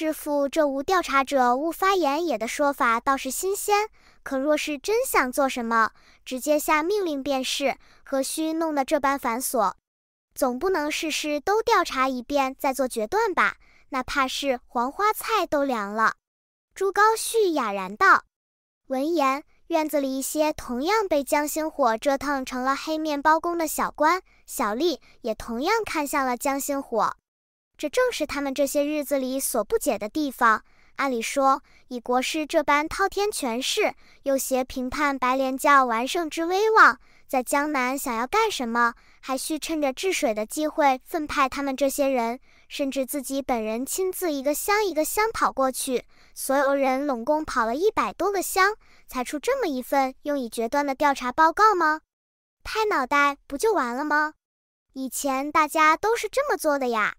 师傅，这“无调查者勿发言也”的说法倒是新鲜，可若是真想做什么，直接下命令便是，何须弄得这般繁琐？总不能事事都调查一遍再做决断吧？那怕是黄花菜都凉了。朱高煦哑然道。闻言，院子里一些同样被江心火折腾成了黑面包工的小官、小吏，也同样看向了江心火。这正是他们这些日子里所不解的地方。按理说，以国师这般滔天权势，又挟评判白莲教完胜之威望，在江南想要干什么？还需趁着治水的机会，分派他们这些人，甚至自己本人亲自一个乡一个乡跑过去。所有人拢共跑了一百多个乡，才出这么一份用以决断的调查报告吗？拍脑袋不就完了吗？以前大家都是这么做的呀。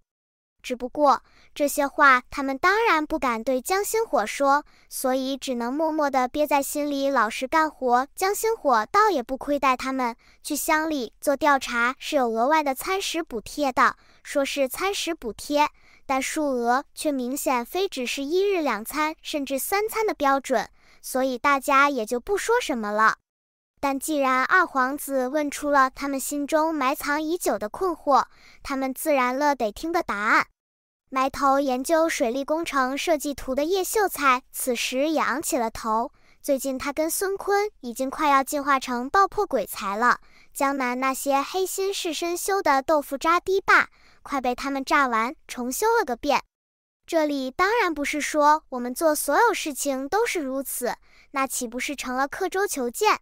只不过这些话，他们当然不敢对江心火说，所以只能默默地憋在心里，老实干活。江心火倒也不亏待他们，去乡里做调查是有额外的餐食补贴的。说是餐食补贴，但数额却明显非只是一日两餐，甚至三餐的标准，所以大家也就不说什么了。但既然二皇子问出了他们心中埋藏已久的困惑，他们自然乐得听个答案。埋头研究水利工程设计图的叶秀才，此时也昂起了头。最近，他跟孙坤已经快要进化成爆破鬼才了。江南那些黑心士绅修的豆腐渣堤坝，快被他们炸完，重修了个遍。这里当然不是说我们做所有事情都是如此，那岂不是成了刻舟求剑？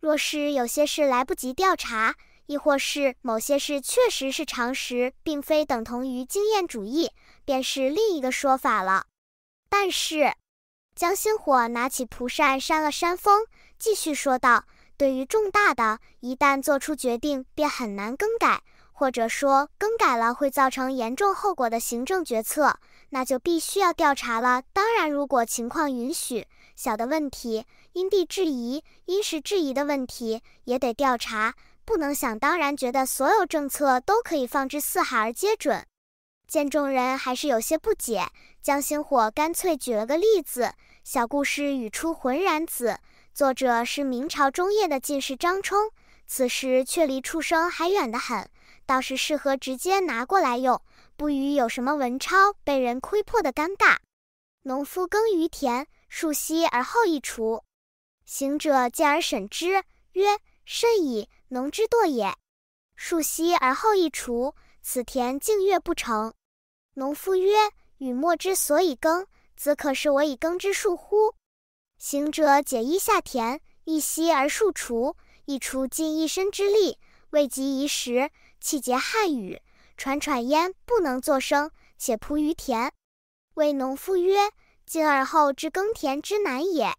若是有些事来不及调查，亦或是某些事确实是常识，并非等同于经验主义，便是另一个说法了。但是，江心火拿起蒲扇扇了扇风，继续说道：“对于重大的，一旦做出决定便很难更改，或者说更改了会造成严重后果的行政决策，那就必须要调查了。当然，如果情况允许，小的问题，因地制宜、因时制宜的问题也得调查。”不能想当然觉得所有政策都可以放之四海而皆准。见众人还是有些不解，江星火干脆举了个例子。小故事语出浑然子，作者是明朝中叶的进士张冲。此时却离出生还远得很，倒是适合直接拿过来用，不与有什么文抄被人窥破的尴尬。农夫耕于田，树息而后一锄。行者见而审之，曰：甚矣。农之惰也，数息而后一锄，此田竟月不成。农夫曰：“雨没之所以耕，子可是我以耕之术乎？”行者解衣下田，一息而数锄，一锄尽一身之力，未及一时，气竭汗雨，喘喘焉不能作声，且仆于田。为农夫曰：“今而后知耕田之难也。”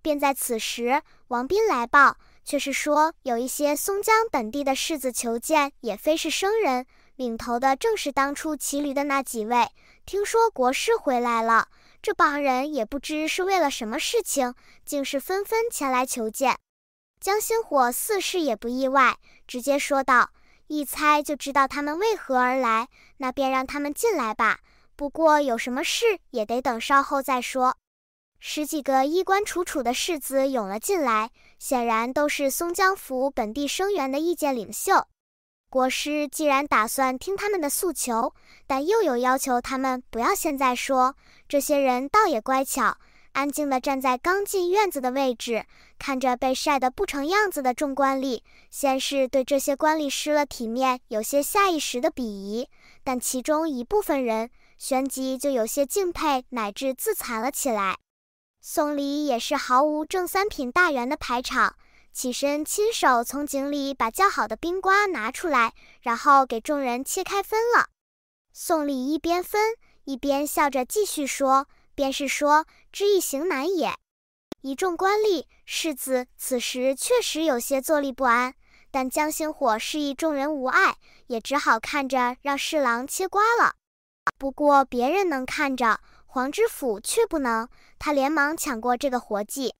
便在此时，王斌来报。却是说有一些松江本地的士子求见，也非是生人。领头的正是当初骑驴的那几位。听说国师回来了，这帮人也不知是为了什么事情，竟是纷纷前来求见。江心火似是也不意外，直接说道：“一猜就知道他们为何而来，那便让他们进来吧。不过有什么事，也得等稍后再说。”十几个衣冠楚楚的士子涌了进来，显然都是松江府本地生源的意见领袖。国师既然打算听他们的诉求，但又有要求他们不要现在说。这些人倒也乖巧，安静地站在刚进院子的位置，看着被晒得不成样子的众官吏，先是对这些官吏失了体面，有些下意识的鄙夷，但其中一部分人旋即就有些敬佩，乃至自惭了起来。送礼也是毫无正三品大员的排场，起身亲手从井里把较好的冰瓜拿出来，然后给众人切开分了。宋礼一边分一边笑着继续说，便是说：“知易行难也。”一众官吏、世子此时确实有些坐立不安，但江星火示意众人无碍，也只好看着让侍郎切瓜了。不过别人能看着。黄知府却不能，他连忙抢过这个活计。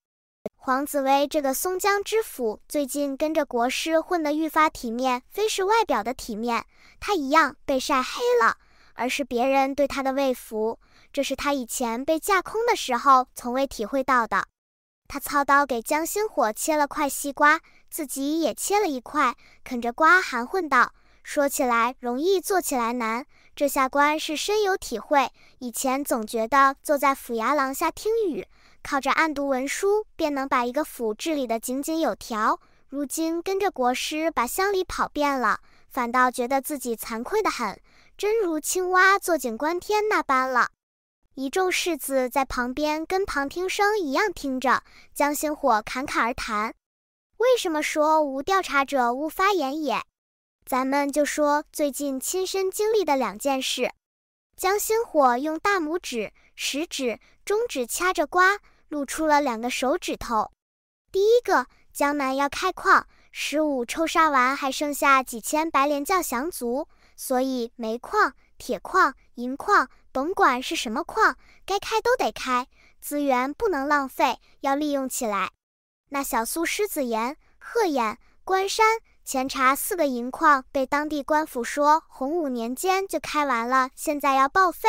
黄子薇这个松江知府最近跟着国师混得愈发体面，非是外表的体面，他一样被晒黑了，而是别人对他的畏服。这是他以前被架空的时候从未体会到的。他操刀给江心火切了块西瓜，自己也切了一块，啃着瓜含混道：“说起来容易，做起来难。”这下官是深有体会，以前总觉得坐在府衙廊下听雨，靠着案读文书，便能把一个府治理得井井有条。如今跟着国师把乡里跑遍了，反倒觉得自己惭愧得很，真如青蛙坐井观天那般了。一众士子在旁边跟旁听生一样听着，江心火侃侃而谈：“为什么说无调查者勿发言也？”咱们就说最近亲身经历的两件事。江心火用大拇指、食指、中指掐着瓜，露出了两个手指头。第一个，江南要开矿，十五抽杀完还剩下几千白莲教降卒，所以煤矿、铁矿、银矿，甭管是什么矿，该开都得开，资源不能浪费，要利用起来。那小苏、狮子岩、鹤岩、关山。前查四个银矿，被当地官府说洪武年间就开完了，现在要报废。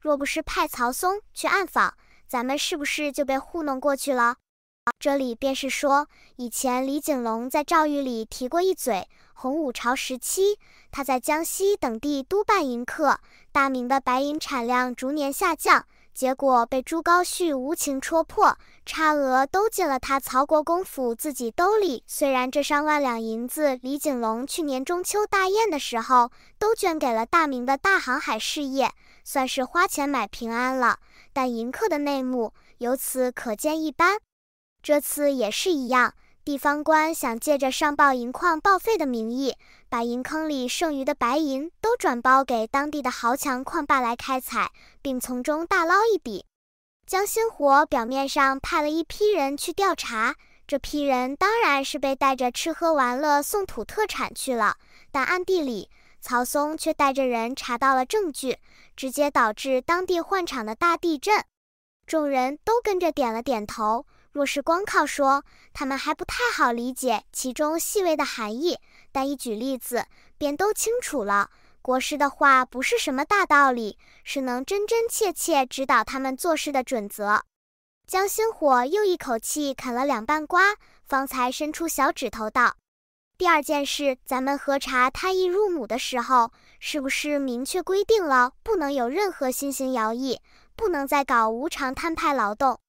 若不是派曹嵩去暗访，咱们是不是就被糊弄过去了？这里便是说，以前李景龙在诏狱里提过一嘴，洪武朝时期，他在江西等地督办银客，大明的白银产量逐年下降。结果被朱高煦无情戳破，差额都进了他曹国公府自己兜里。虽然这上万两银子李景龙去年中秋大宴的时候都捐给了大明的大航海事业，算是花钱买平安了，但迎客的内幕由此可见一斑。这次也是一样。地方官想借着上报银矿报废的名义，把银坑里剩余的白银都转包给当地的豪强矿霸来开采，并从中大捞一笔。江心火表面上派了一批人去调查，这批人当然是被带着吃喝玩乐送土特产去了，但暗地里曹松却带着人查到了证据，直接导致当地换场的大地震。众人都跟着点了点头。若是光靠说，他们还不太好理解其中细微的含义；但一举例子，便都清楚了。国师的话不是什么大道理，是能真真切切指导他们做事的准则。江心火又一口气啃了两半瓜，方才伸出小指头道：“第二件事，咱们核查摊役入母的时候，是不是明确规定了不能有任何新型徭役，不能再搞无偿摊派劳动？”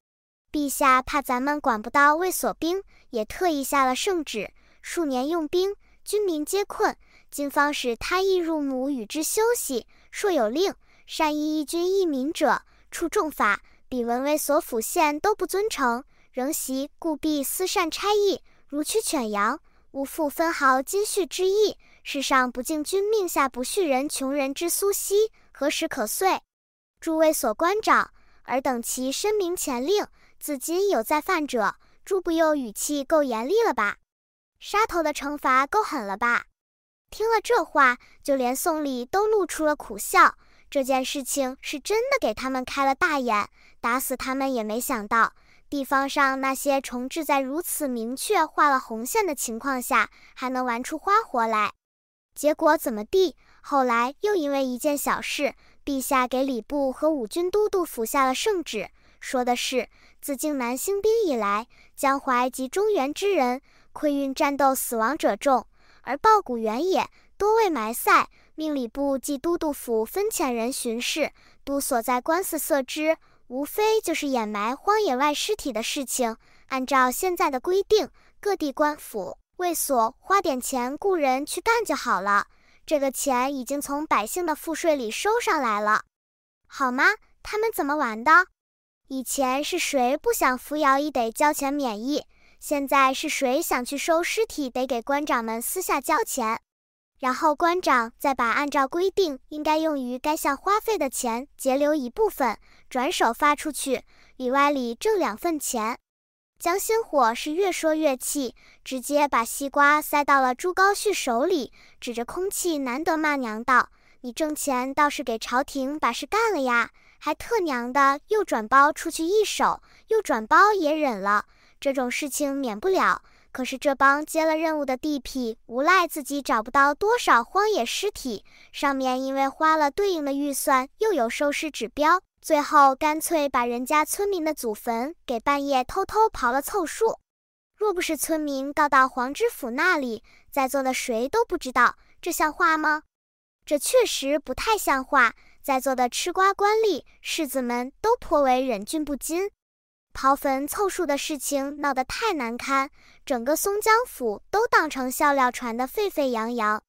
陛下怕咱们管不到卫所兵，也特意下了圣旨：数年用兵，军民皆困。今方使他易入母，与之休息。若有令，善意义军义民者，处重罚。彼闻卫所府县都不尊承，仍袭故必私善差役，如驱犬羊，无负分毫金恤之意。世上不敬君命，下不恤人，穷人之苏息，何时可遂？诸卫所官长，尔等其申明前令。子金有再犯者，朱不佑语气够严厉了吧？杀头的惩罚够狠了吧？听了这话，就连宋礼都露出了苦笑。这件事情是真的给他们开了大眼，打死他们也没想到，地方上那些重置在如此明确画了红线的情况下，还能玩出花活来。结果怎么地？后来又因为一件小事，陛下给礼部和五军都督府下了圣旨，说的是。自靖南兴兵以来，江淮及中原之人困运战斗死亡者众，而暴骨原野多未埋塞。命礼部及都督府分遣人巡视，都所在官司色之，无非就是掩埋荒野外尸体的事情。按照现在的规定，各地官府卫所花点钱雇人去干就好了。这个钱已经从百姓的赋税里收上来了，好吗？他们怎么玩的？以前是谁不想扶摇医得交钱免疫，现在是谁想去收尸体得给官长们私下交钱，然后官长再把按照规定应该用于该项花费的钱截留一部分，转手发出去里外里挣两份钱。江心火是越说越气，直接把西瓜塞到了朱高煦手里，指着空气难得骂娘道：“你挣钱倒是给朝廷把事干了呀！”还特娘的又转包出去一手，又转包也忍了，这种事情免不了。可是这帮接了任务的地痞无赖，自己找不到多少荒野尸体，上面因为花了对应的预算，又有收尸指标，最后干脆把人家村民的祖坟给半夜偷偷刨了凑数。若不是村民告到黄知府那里，在座的谁都不知道这像话吗？这确实不太像话。在座的吃瓜官吏、士子们都颇为忍俊不禁。刨坟凑数的事情闹得太难堪，整个松江府都当成笑料传得沸沸扬扬。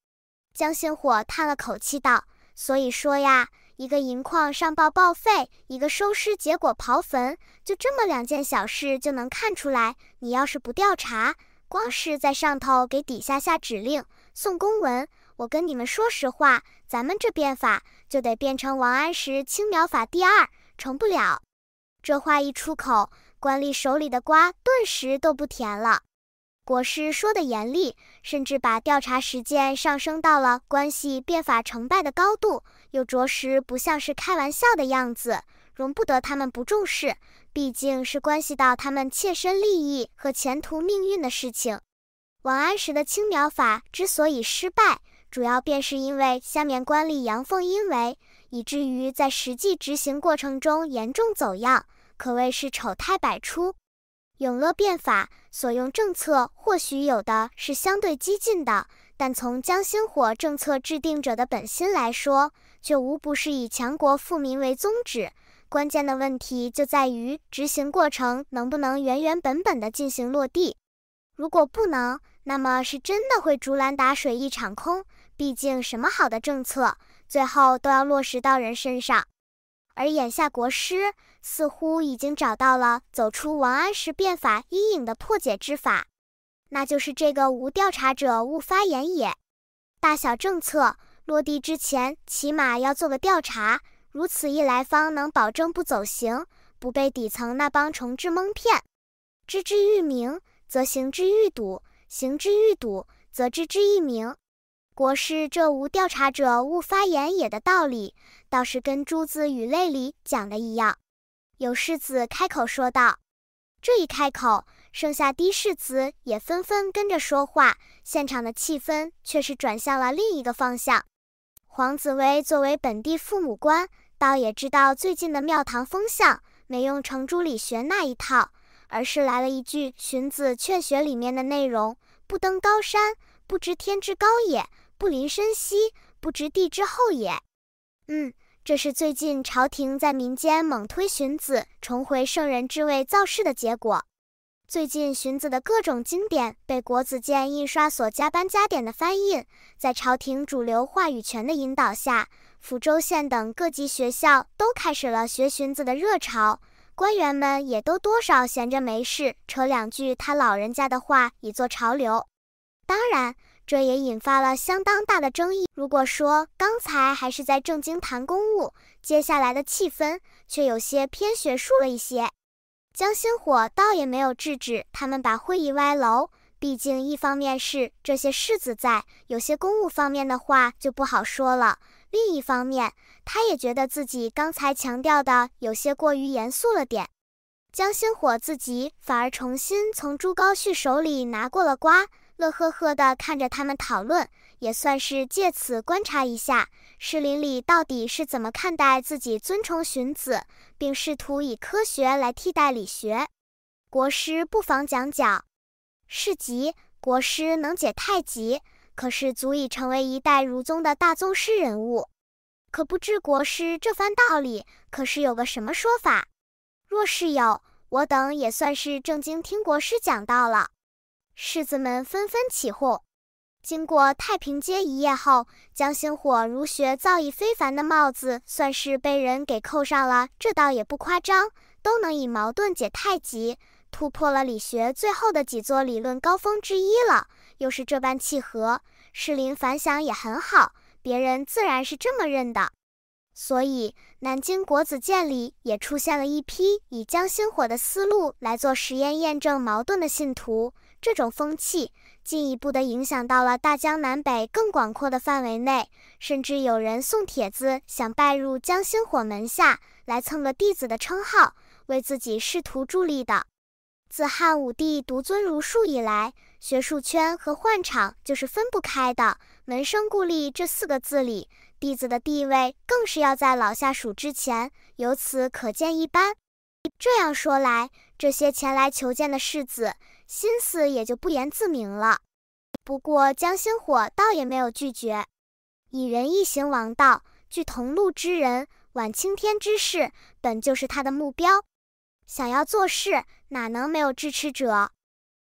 江心火叹了口气道：“所以说呀，一个银矿上报报废，一个收尸结果刨坟，就这么两件小事就能看出来。你要是不调查，光是在上头给底下下指令、送公文，我跟你们说实话，咱们这变法……”就得变成王安石青苗法第二成不了。这话一出口，官吏手里的瓜顿时都不甜了。国师说的严厉，甚至把调查实践上升到了关系变法成败的高度，又着实不像是开玩笑的样子，容不得他们不重视。毕竟是关系到他们切身利益和前途命运的事情。王安石的青苗法之所以失败。主要便是因为下面官吏阳奉阴违，以至于在实际执行过程中严重走样，可谓是丑态百出。永乐变法所用政策或许有的是相对激进的，但从江心火政策制定者的本心来说，却无不是以强国富民为宗旨。关键的问题就在于执行过程能不能原原本本的进行落地。如果不能，那么是真的会竹篮打水一场空。毕竟，什么好的政策，最后都要落实到人身上。而眼下，国师似乎已经找到了走出王安石变法阴影的破解之法，那就是这个“无调查者勿发言”也。大小政策落地之前，起码要做个调查，如此一来，方能保证不走形，不被底层那帮虫置蒙骗。知之愈明，则行之愈笃；行之愈笃，则知之愈明。国师这无调查者勿发言也的道理，倒是跟《朱子与类》里讲的一样。有世子开口说道，这一开口，剩下低世子也纷纷跟着说话，现场的气氛却是转向了另一个方向。黄子薇作为本地父母官，倒也知道最近的庙堂风向，没用程朱理学那一套，而是来了一句《荀子劝学》里面的内容：不登高山，不知天之高也。不临深溪，不知地之厚也。嗯，这是最近朝廷在民间猛推荀子，重回圣人之位造势的结果。最近荀子的各种经典被国子监印刷所加班加点的翻印，在朝廷主流话语权的引导下，抚州县等各级学校都开始了学荀子的热潮，官员们也都多少闲着没事扯两句他老人家的话以做潮流。当然。这也引发了相当大的争议。如果说刚才还是在正经谈公务，接下来的气氛却有些偏学术了一些。江心火倒也没有制止他们把会议歪楼，毕竟一方面是这些世子在，有些公务方面的话就不好说了；另一方面，他也觉得自己刚才强调的有些过于严肃了点。江心火自己反而重新从朱高煦手里拿过了瓜。乐呵呵地看着他们讨论，也算是借此观察一下士林里到底是怎么看待自己尊崇荀子，并试图以科学来替代理学。国师不妨讲讲。是极，国师能解太极，可是足以成为一代儒宗的大宗师人物。可不知国师这番道理，可是有个什么说法？若是有，我等也算是正经听国师讲到了。世子们纷纷起哄。经过太平街一夜后，江星火儒学造诣非凡的帽子算是被人给扣上了。这倒也不夸张，都能以矛盾解太极，突破了理学最后的几座理论高峰之一了。又是这般契合，士林反响也很好。别人自然是这么认的。所以南京国子监里也出现了一批以江星火的思路来做实验验证矛盾的信徒。这种风气进一步的影响到了大江南北更广阔的范围内，甚至有人送帖子想拜入江心火门下，来蹭个弟子的称号，为自己仕途助力的。自汉武帝独尊儒术以来，学术圈和宦场就是分不开的。门生故吏这四个字里，弟子的地位更是要在老下属之前，由此可见一斑。这样说来，这些前来求见的世子。心思也就不言自明了。不过江心火倒也没有拒绝。以仁义行王道，聚同路之人，挽青天之事本就是他的目标。想要做事，哪能没有支持者？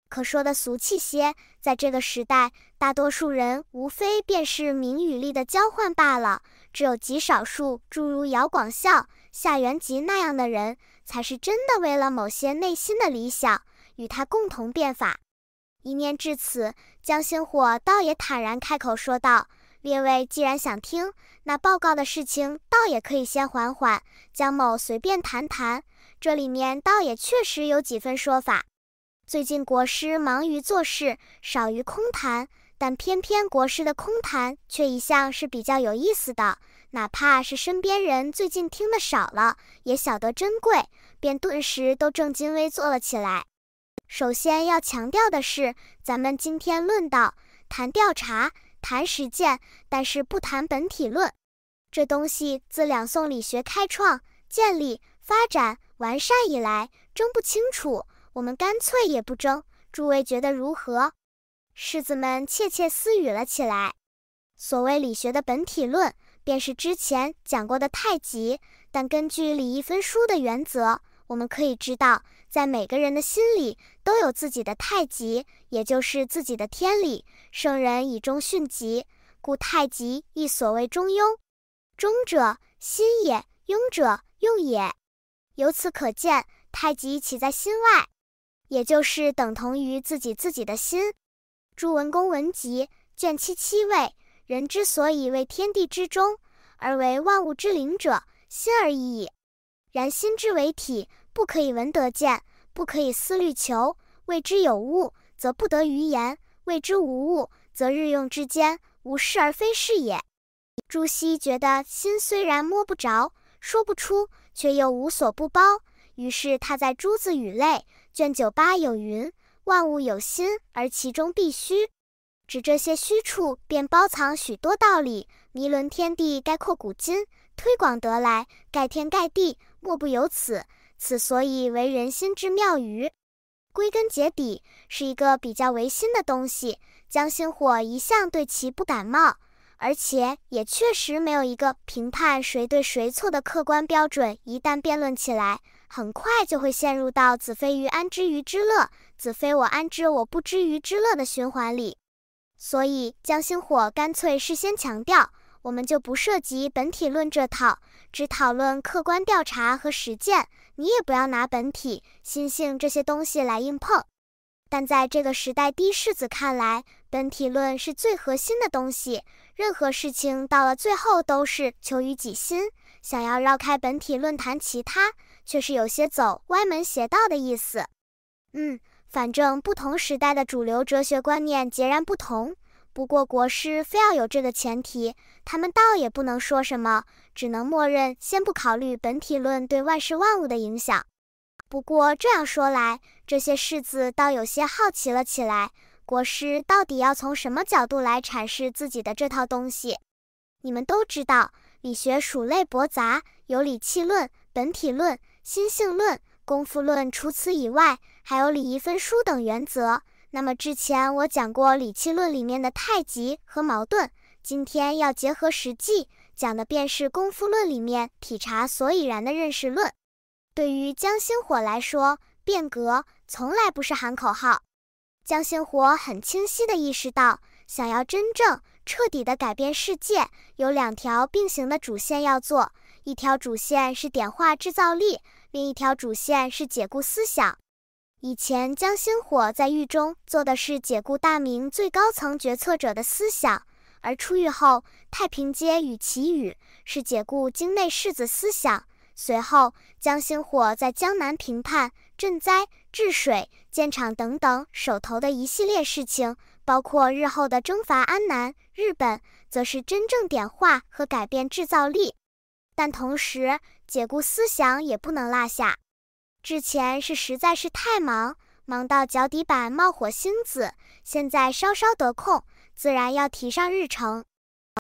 可说的俗气些，在这个时代，大多数人无非便是名与利的交换罢了。只有极少数，诸如姚广孝、夏元吉那样的人才，是真的为了某些内心的理想。与他共同变法。一念至此，江星火倒也坦然开口说道：“列位既然想听，那报告的事情倒也可以先缓缓。江某随便谈谈，这里面倒也确实有几分说法。最近国师忙于做事，少于空谈，但偏偏国师的空谈却一向是比较有意思的。哪怕是身边人最近听的少了，也晓得珍贵，便顿时都正襟危坐了起来。”首先要强调的是，咱们今天论道、谈调查、谈实践，但是不谈本体论。这东西自两宋理学开创、建立、发展、完善以来，争不清楚，我们干脆也不争。诸位觉得如何？世子们窃窃私语了起来。所谓理学的本体论，便是之前讲过的太极，但根据礼一分书的原则。我们可以知道，在每个人的心里都有自己的太极，也就是自己的天理。圣人以中训极，故太极亦所谓中庸。中者，心也；庸者，用也。由此可见，太极岂在心外？也就是等同于自己自己的心。《朱文公文集》卷七七位，人之所以为天地之中，而为万物之灵者，心而已矣。”然心之为体，不可以闻得见，不可以思虑求。谓之有物，则不得于言；谓之无物，则日用之间无是而非是也。朱熹觉得心虽然摸不着、说不出，却又无所不包。于是他在《朱子语类》卷九八有云：“万物有心，而其中必虚，指这些虚处，便包藏许多道理，弥纶天地，概括古今，推广得来，盖天盖地。”莫不由此，此所以为人心之妙愚。归根结底，是一个比较唯心的东西。江心火一向对其不感冒，而且也确实没有一个评判谁对谁错的客观标准。一旦辩论起来，很快就会陷入到“子非鱼，安知鱼之乐？子非我，安知我不知鱼之乐”的循环里。所以，江心火干脆事先强调。我们就不涉及本体论这套，只讨论客观调查和实践。你也不要拿本体、心性这些东西来硬碰。但在这个时代的世子看来，本体论是最核心的东西。任何事情到了最后都是求于己心，想要绕开本体论谈其他，却是有些走歪门邪道的意思。嗯，反正不同时代的主流哲学观念截然不同。不过国师非要有这个前提，他们倒也不能说什么，只能默认先不考虑本体论对万事万物的影响。不过这样说来，这些世子倒有些好奇了起来：国师到底要从什么角度来阐释自己的这套东西？你们都知道，理学属类驳杂，有理气论、本体论、心性论、功夫论，除此以外，还有礼仪分书等原则。那么之前我讲过《理气论》里面的太极和矛盾，今天要结合实际讲的便是《功夫论》里面体察所以然的认识论。对于江心火来说，变革从来不是喊口号。江心火很清晰的意识到，想要真正彻底的改变世界，有两条并行的主线要做：一条主线是点化制造力，另一条主线是解雇思想。以前江星火在狱中做的是解雇大明最高层决策者的思想，而出狱后太平街与祈雨是解雇京内世子思想。随后江星火在江南平叛、赈灾、治水、建厂等等手头的一系列事情，包括日后的征伐安南、日本，则是真正点化和改变制造力。但同时解雇思想也不能落下。之前是实在是太忙，忙到脚底板冒火星子。现在稍稍得空，自然要提上日程。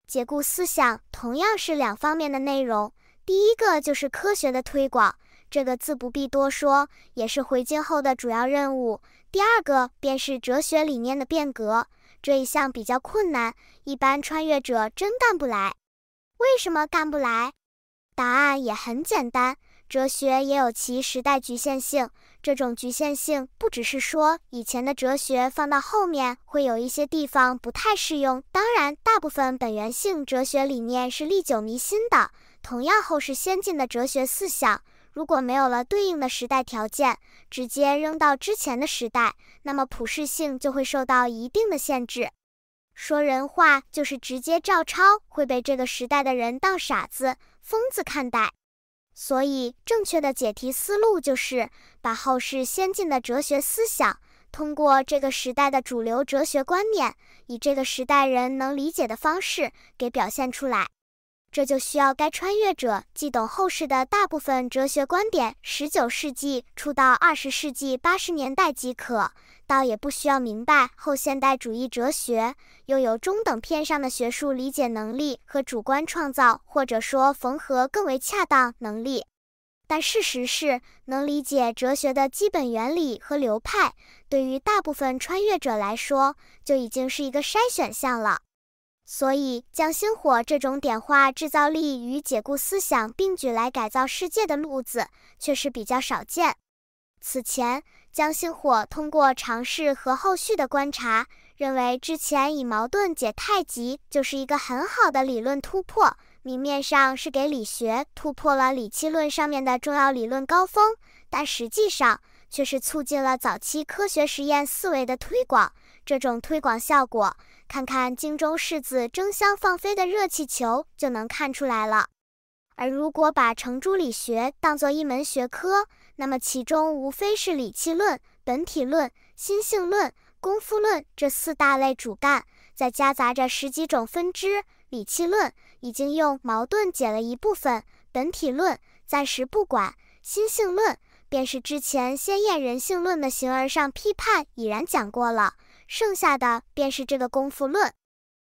解构思想同样是两方面的内容，第一个就是科学的推广，这个字不必多说，也是回京后的主要任务。第二个便是哲学理念的变革，这一项比较困难，一般穿越者真干不来。为什么干不来？答案也很简单。哲学也有其时代局限性，这种局限性不只是说以前的哲学放到后面会有一些地方不太适用。当然，大部分本源性哲学理念是历久弥新的。同样，后世先进的哲学思想，如果没有了对应的时代条件，直接扔到之前的时代，那么普适性就会受到一定的限制。说人话就是直接照抄，会被这个时代的人当傻子、疯子看待。所以，正确的解题思路就是把后世先进的哲学思想，通过这个时代的主流哲学观念，以这个时代人能理解的方式给表现出来。这就需要该穿越者既懂后世的大部分哲学观点，十九世纪初到二十世纪八十年代即可，倒也不需要明白后现代主义哲学，又有中等偏上的学术理解能力和主观创造，或者说缝合更为恰当能力。但事实是，能理解哲学的基本原理和流派，对于大部分穿越者来说，就已经是一个筛选项了。所以，江星火这种点化制造力与解雇思想并举来改造世界的路子，却是比较少见。此前，江星火通过尝试和后续的观察，认为之前以矛盾解太极就是一个很好的理论突破。明面上是给理学突破了理气论上面的重要理论高峰，但实际上却是促进了早期科学实验思维的推广。这种推广效果。看看荆州世子争相放飞的热气球，就能看出来了。而如果把程朱理学当作一门学科，那么其中无非是理气论、本体论、心性论、功夫论这四大类主干，再夹杂着十几种分支。理气论已经用矛盾解了一部分，本体论暂时不管，心性论便是之前先验人性论的形而上批判已然讲过了。剩下的便是这个功夫论。